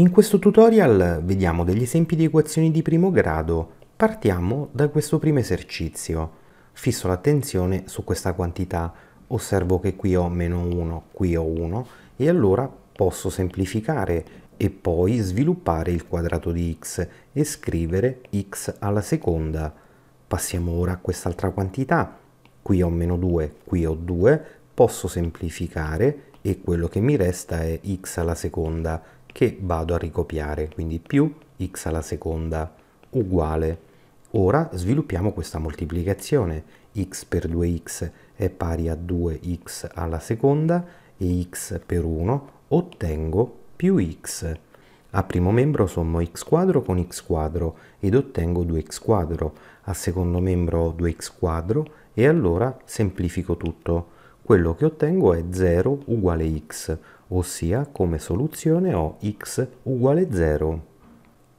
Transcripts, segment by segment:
In questo tutorial vediamo degli esempi di equazioni di primo grado. Partiamo da questo primo esercizio. Fisso l'attenzione su questa quantità. Osservo che qui ho meno 1, qui ho 1 e allora posso semplificare e poi sviluppare il quadrato di x e scrivere x alla seconda. Passiamo ora a quest'altra quantità. Qui ho meno 2, qui ho 2. Posso semplificare e quello che mi resta è x alla seconda che vado a ricopiare, quindi più x alla seconda uguale. Ora sviluppiamo questa moltiplicazione, x per 2x è pari a 2x alla seconda e x per 1, ottengo più x. A primo membro sommo x quadro con x quadro ed ottengo 2x quadro, a secondo membro 2x quadro e allora semplifico tutto. Quello che ottengo è 0 uguale x, ossia come soluzione ho x uguale 0.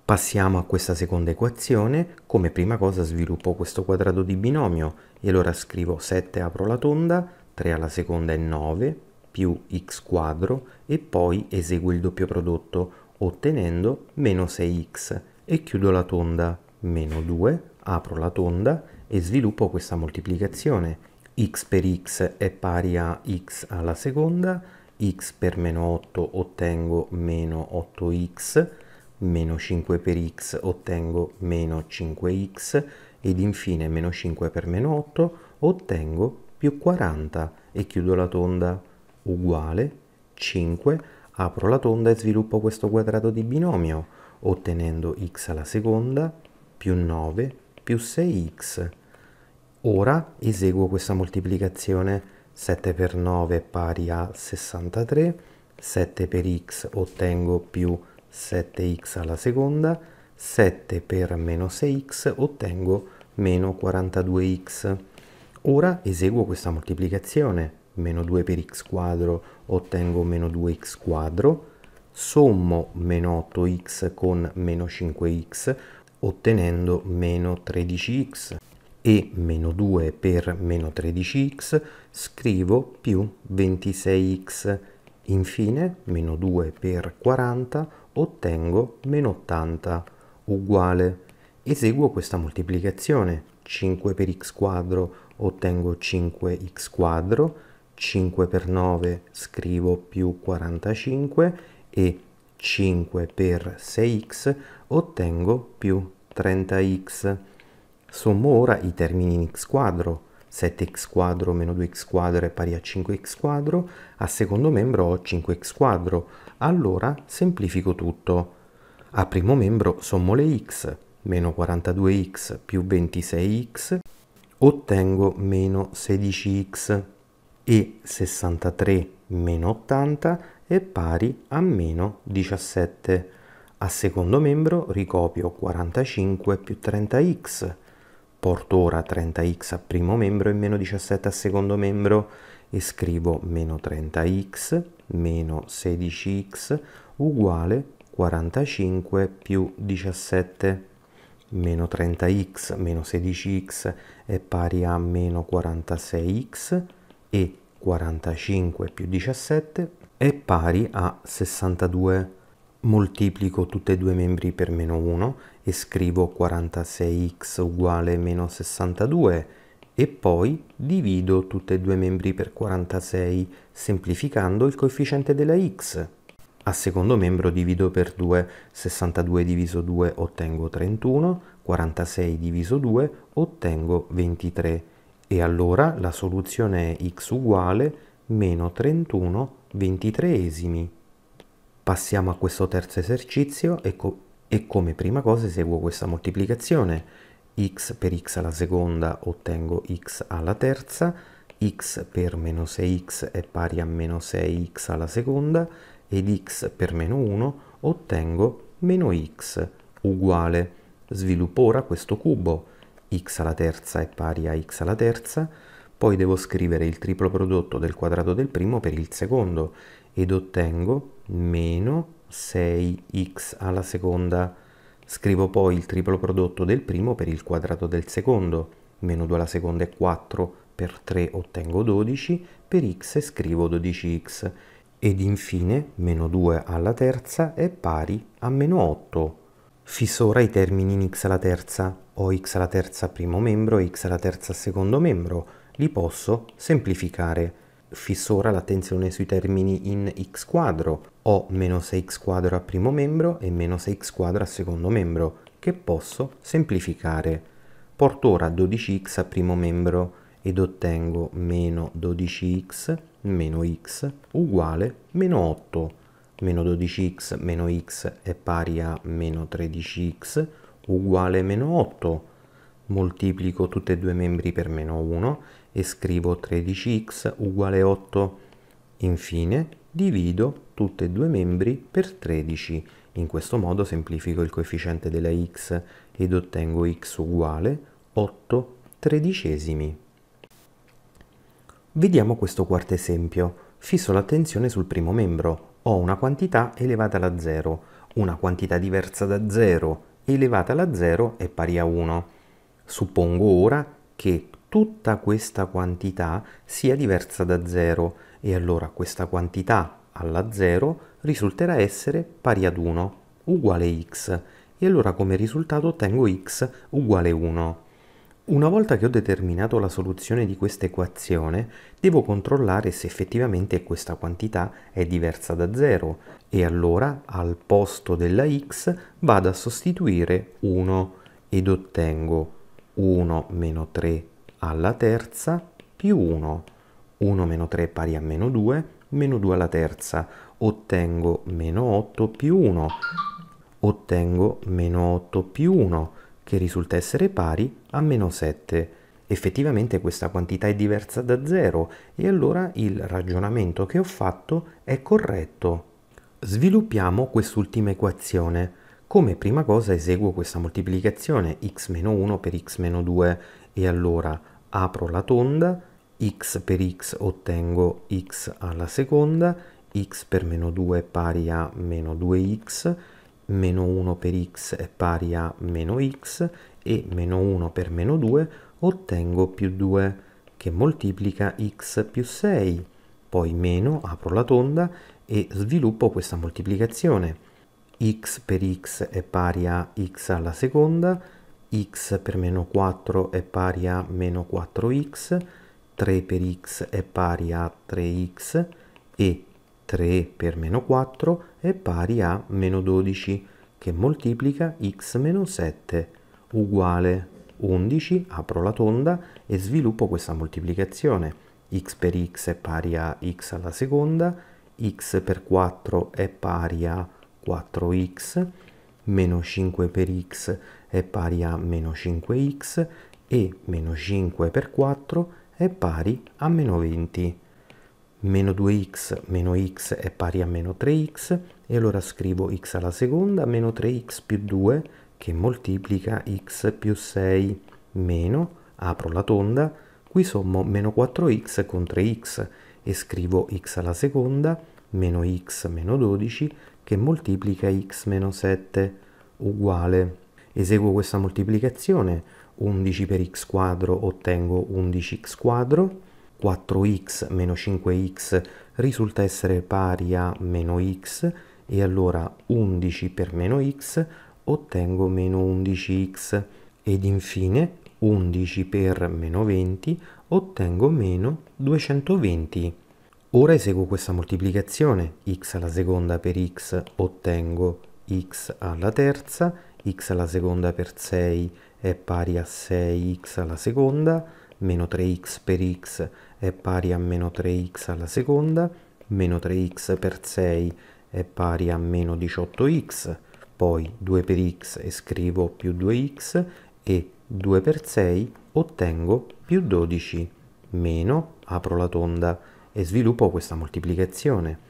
Passiamo a questa seconda equazione, come prima cosa sviluppo questo quadrato di binomio e allora scrivo 7 apro la tonda, 3 alla seconda è 9 più x quadro e poi eseguo il doppio prodotto ottenendo meno 6x e chiudo la tonda, meno 2, apro la tonda e sviluppo questa moltiplicazione x per x è pari a x alla seconda x per meno 8 ottengo meno 8x, meno 5 per x ottengo meno 5x ed infine meno 5 per meno 8 ottengo più 40 e chiudo la tonda uguale 5, apro la tonda e sviluppo questo quadrato di binomio ottenendo x alla seconda più 9 più 6x. Ora eseguo questa moltiplicazione 7 per 9 è pari a 63, 7 per x ottengo più 7x alla seconda, 7 per meno 6x ottengo meno 42x. Ora eseguo questa moltiplicazione, meno 2 per x quadro ottengo meno 2x quadro, sommo meno 8x con meno 5x ottenendo meno 13x e meno 2 per meno 13x, scrivo più 26x. Infine, meno 2 per 40, ottengo meno 80, uguale. Eseguo questa moltiplicazione. 5 per x quadro ottengo 5x quadro, 5 per 9 scrivo più 45 e 5 per 6x ottengo più 30x. Sommo ora i termini in x quadro, 7x quadro meno 2x quadro è pari a 5x quadro, a secondo membro ho 5x quadro, allora semplifico tutto. A primo membro sommo le x, meno 42x più 26x, ottengo meno 16x e 63 meno 80 è pari a meno 17. A secondo membro ricopio 45 più 30x porto ora 30x a primo membro e meno 17 a secondo membro e scrivo meno 30x meno 16x uguale 45 più 17 meno 30x meno 16x è pari a meno 46x e 45 più 17 è pari a 62 moltiplico tutti e due i membri per meno 1 e scrivo 46x uguale meno 62 e poi divido tutti e due i membri per 46 semplificando il coefficiente della x. A secondo membro divido per 2, 62 diviso 2 ottengo 31, 46 diviso 2 ottengo 23 e allora la soluzione è x uguale meno 31 ventitreesimi. Passiamo a questo terzo esercizio e, co e come prima cosa eseguo questa moltiplicazione. x per x alla seconda ottengo x alla terza, x per meno 6x è pari a meno 6x alla seconda ed x per meno 1 ottengo meno x uguale. Sviluppo ora questo cubo, x alla terza è pari a x alla terza, poi devo scrivere il triplo prodotto del quadrato del primo per il secondo ed ottengo meno 6x alla seconda. Scrivo poi il triplo prodotto del primo per il quadrato del secondo, meno 2 alla seconda è 4, per 3 ottengo 12, per x scrivo 12x ed infine meno 2 alla terza è pari a meno 8. Fisso ora i termini in x alla terza, ho x alla terza primo membro e x alla terza secondo membro, li posso semplificare fissora l'attenzione sui termini in x quadro, ho meno 6x quadro a primo membro e meno 6x quadro al secondo membro, che posso semplificare. Porto ora 12x a primo membro ed ottengo meno 12x meno x uguale meno 8. Meno 12x meno x è pari a meno 13x uguale meno 8 moltiplico tutti e due i membri per meno 1 e scrivo 13x uguale 8. Infine divido tutti e due i membri per 13. In questo modo semplifico il coefficiente della x ed ottengo x uguale 8 tredicesimi. Vediamo questo quarto esempio. Fisso l'attenzione sul primo membro. Ho una quantità elevata alla 0. Una quantità diversa da 0 elevata alla 0 è pari a 1 Suppongo ora che tutta questa quantità sia diversa da 0 e allora questa quantità alla 0 risulterà essere pari ad 1 uguale x e allora come risultato ottengo x uguale 1. Una volta che ho determinato la soluzione di questa equazione, devo controllare se effettivamente questa quantità è diversa da 0 e allora al posto della x vado a sostituire 1 ed ottengo 1 meno 3 alla terza più 1. 1 meno 3 è pari a meno 2, meno 2 alla terza ottengo meno 8 più 1. Ottengo meno 8 più 1 che risulta essere pari a meno 7. Effettivamente questa quantità è diversa da 0 e allora il ragionamento che ho fatto è corretto. Sviluppiamo quest'ultima equazione. Come prima cosa eseguo questa moltiplicazione x-1 per x-2 e allora apro la tonda, x per x ottengo x alla seconda, x per meno 2 è pari a meno 2x, meno 1 per x è pari a meno x e meno 1 per meno 2 ottengo più 2 che moltiplica x più 6, poi meno, apro la tonda e sviluppo questa moltiplicazione x per x è pari a x alla seconda, x per meno 4 è pari a meno 4x, 3 per x è pari a 3x e 3 per meno 4 è pari a meno 12 che moltiplica x meno 7 uguale 11, apro la tonda e sviluppo questa moltiplicazione. x per x è pari a x alla seconda, x per 4 è pari a 4x meno 5 per x è pari a meno 5x e meno 5 per 4 è pari a meno 20. Meno 2x meno x è pari a meno 3x e allora scrivo x alla seconda meno 3x più 2 che moltiplica x più 6 meno, apro la tonda, qui sommo meno 4x con 3x e scrivo x alla seconda meno x meno 12 che moltiplica x meno 7 uguale. Eseguo questa moltiplicazione, 11 per x quadro ottengo 11x quadro, 4x meno 5x risulta essere pari a meno x e allora 11 per meno x ottengo meno 11x ed infine 11 per meno 20 ottengo meno 220 Ora eseguo questa moltiplicazione, x alla seconda per x ottengo x alla terza, x alla seconda per 6 è pari a 6x alla seconda, meno 3x per x è pari a meno 3x alla seconda, meno 3x per 6 è pari a meno 18x, poi 2 per x e scrivo più 2x e 2 per 6 ottengo più 12 meno, apro la tonda, e sviluppo questa moltiplicazione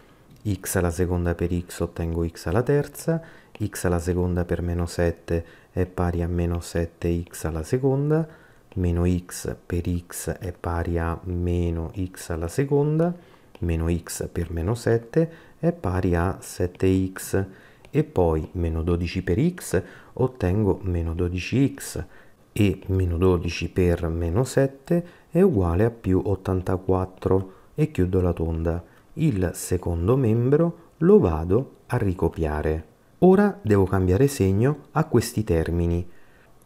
x alla seconda per x ottengo x alla terza, x alla seconda per meno 7 è pari a meno 7x alla seconda, meno x per x è pari a meno x alla seconda, meno x per meno 7 è pari a 7x e poi meno 12 per x ottengo meno 12x e meno 12 per meno 7 è uguale a più 84 e chiudo la tonda. Il secondo membro lo vado a ricopiare. Ora devo cambiare segno a questi termini.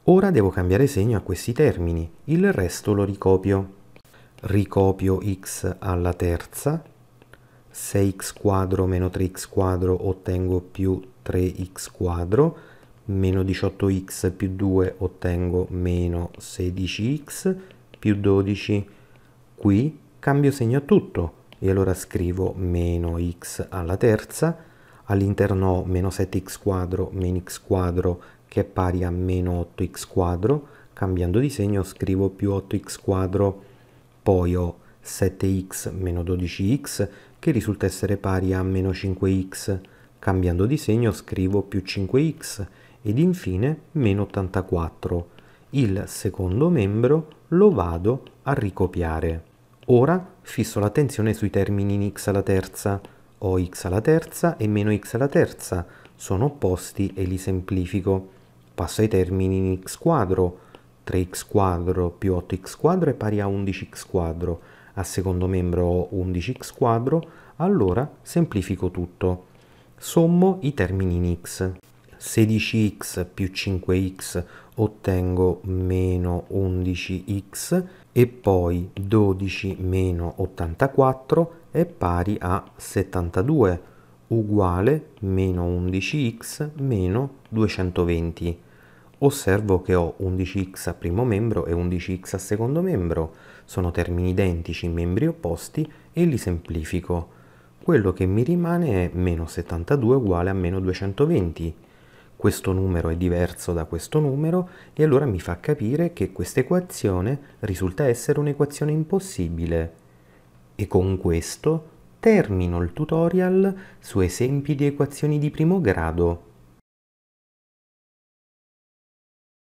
Ora devo cambiare segno a questi termini, il resto lo ricopio. Ricopio x alla terza, 6x quadro meno 3x quadro ottengo più 3x quadro, meno 18x più 2 ottengo meno 16x più 12. Qui cambio segno a tutto e allora scrivo meno x alla terza, all'interno ho meno 7x quadro meno x quadro che è pari a meno 8x quadro, cambiando di segno scrivo più 8x quadro, poi ho 7x meno 12x che risulta essere pari a meno 5x, cambiando di segno scrivo più 5x ed infine meno 84. Il secondo membro lo vado a ricopiare. Ora fisso l'attenzione sui termini in x alla terza, Ho x alla terza e meno x alla terza, sono opposti e li semplifico. Passo ai termini in x quadro, 3x quadro più 8x quadro è pari a 11x quadro, a secondo membro ho 11x quadro, allora semplifico tutto. Sommo i termini in x. 16x più 5x ottengo meno 11x e poi 12 meno 84 è pari a 72 uguale meno 11x meno 220. Osservo che ho 11x a primo membro e 11x a secondo membro, sono termini identici membri opposti e li semplifico. Quello che mi rimane è meno 72 uguale a meno 220 questo numero è diverso da questo numero e allora mi fa capire che questa equazione risulta essere un'equazione impossibile. E con questo termino il tutorial su esempi di equazioni di primo grado.